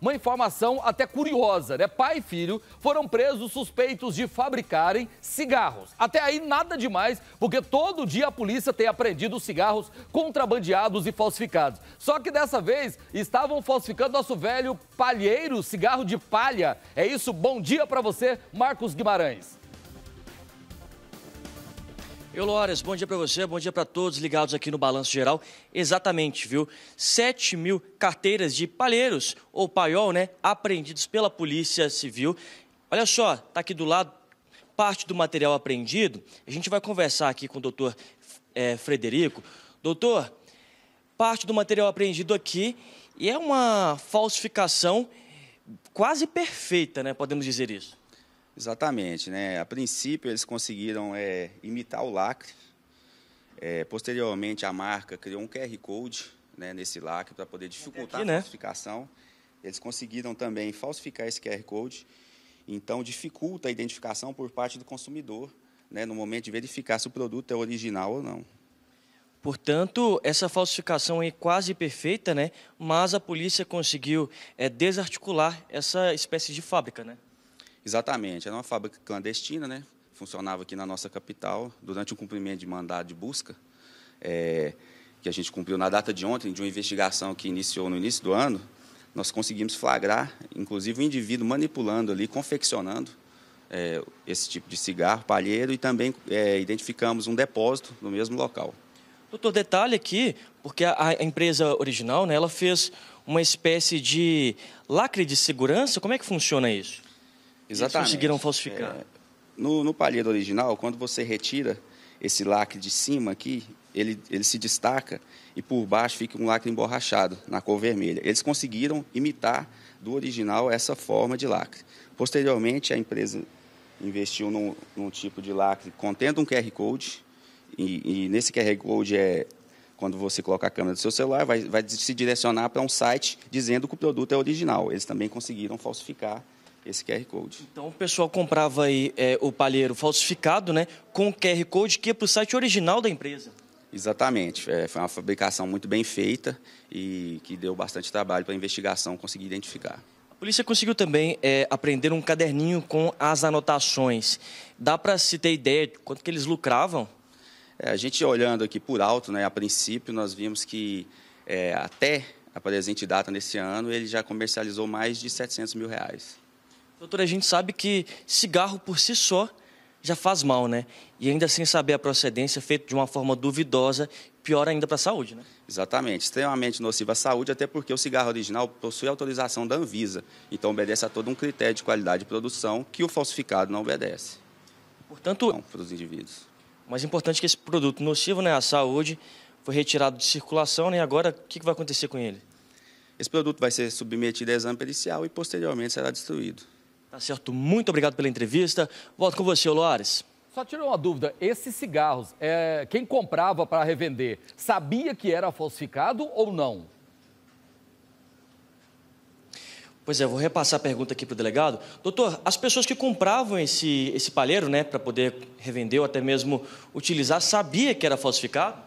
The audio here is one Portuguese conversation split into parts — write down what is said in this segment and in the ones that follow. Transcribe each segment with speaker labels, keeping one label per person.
Speaker 1: Uma informação até curiosa, né? Pai e filho foram presos suspeitos de fabricarem cigarros. Até aí nada demais, porque todo dia a polícia tem apreendido cigarros contrabandeados e falsificados. Só que dessa vez estavam falsificando nosso velho palheiro, cigarro de palha. É isso, bom dia para você, Marcos Guimarães.
Speaker 2: Eu, bom dia para você, bom dia para todos ligados aqui no Balanço Geral. Exatamente, viu? 7 mil carteiras de palheiros, ou paiol, né? Apreendidos pela Polícia Civil. Olha só, tá aqui do lado parte do material apreendido. A gente vai conversar aqui com o doutor é, Frederico. Doutor, parte do material apreendido aqui e é uma falsificação quase perfeita, né? Podemos dizer isso. Exatamente, né? A
Speaker 3: princípio eles conseguiram é, imitar o lacre. É, posteriormente a marca criou um QR code né, nesse lacre para poder dificultar aqui, a né? falsificação. Né? Eles conseguiram também falsificar esse QR code, então dificulta a identificação por parte do consumidor,
Speaker 2: né, no momento de verificar se o produto é original ou não. Portanto, essa falsificação é quase perfeita, né? Mas a polícia conseguiu é, desarticular essa espécie de fábrica, né?
Speaker 3: Exatamente, era uma fábrica clandestina, né? funcionava aqui na nossa capital, durante o cumprimento de mandado de busca, é, que a gente cumpriu na data de ontem, de uma investigação que iniciou no início do ano, nós conseguimos flagrar, inclusive, o um indivíduo manipulando ali, confeccionando é, esse tipo de cigarro, palheiro, e também é, identificamos um depósito no mesmo local.
Speaker 2: Doutor, detalhe aqui, porque a, a, empresa original, né, ela fez uma espécie de lacre de segurança, como é que funciona isso? Exatamente. Eles conseguiram falsificar. É,
Speaker 3: no, no palheiro original, quando você retira esse lacre de cima aqui, ele, ele se destaca e por baixo fica um lacre emborrachado na cor vermelha. Eles conseguiram imitar do original essa forma de lacre. Posteriormente, a empresa investiu num, num tipo de lacre contendo um QR Code, e, e, nesse QR Code é quando você coloca a câmera do seu celular, vai, vai se direcionar para um site dizendo que o produto é original. Eles também conseguiram falsificar esse QR Code.
Speaker 2: Então o pessoal comprava aí é, o palheiro falsificado, né? Com o QR Code que ia para o site original da empresa. Exatamente. É,
Speaker 3: foi uma fabricação muito bem feita e que deu bastante trabalho para a investigação conseguir identificar.
Speaker 2: A polícia conseguiu também é, aprender um caderninho com as anotações. Dá para se ter ideia de quanto que eles lucravam? É, a gente olhando aqui por alto, né, a princípio,
Speaker 3: nós vimos que é, até a presente data nesse ano, ele já comercializou
Speaker 2: mais de 700 mil reais. Doutora, a gente sabe que cigarro por si só já faz mal, né? E ainda sem assim saber a procedência, feito de uma forma duvidosa, pior ainda para a saúde, né? Exatamente, extremamente nocivo à saúde, até porque o cigarro original possui autorização da
Speaker 3: Anvisa, então obedece a todo um critério de qualidade de produção que o falsificado não obedece. Portanto, não, para os indivíduos.
Speaker 2: Mas é importante que esse produto nocivo né, à saúde foi retirado de circulação, né? E agora, o que vai acontecer com ele? Esse produto vai ser submetido a exame
Speaker 1: pericial e posteriormente será destruído. Tá certo, muito obrigado pela entrevista. Volto com você, Loares. Só tira uma dúvida: esses cigarros, é, quem comprava para revender, sabia que era falsificado ou não?
Speaker 2: Pois é, vou repassar a pergunta aqui para o delegado. Doutor, as pessoas que compravam esse, esse palheiro, né, para poder revender ou até mesmo utilizar, sabia que era falsificado?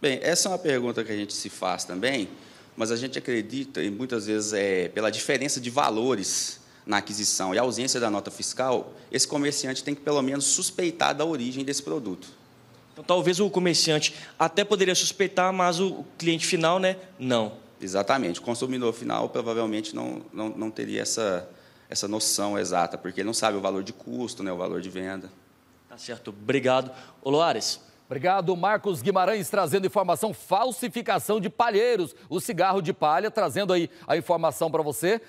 Speaker 2: Bem, essa
Speaker 3: é uma pergunta que a gente se faz também, mas a gente acredita, e muitas vezes é pela diferença de valores na aquisição e a ausência da nota fiscal, esse comerciante tem que pelo menos suspeitar da origem desse produto.
Speaker 2: Então, talvez o comerciante até poderia suspeitar,
Speaker 3: mas o cliente final, né? Não. Exatamente. O consumidor final provavelmente não, não, não teria essa, essa noção exata, porque ele não sabe o valor de custo, né, o valor de venda.
Speaker 1: Tá certo. Obrigado. Ô, Loares. Obrigado, Marcos Guimarães, trazendo informação falsificação de palheiros. O cigarro de palha, trazendo aí a informação para você.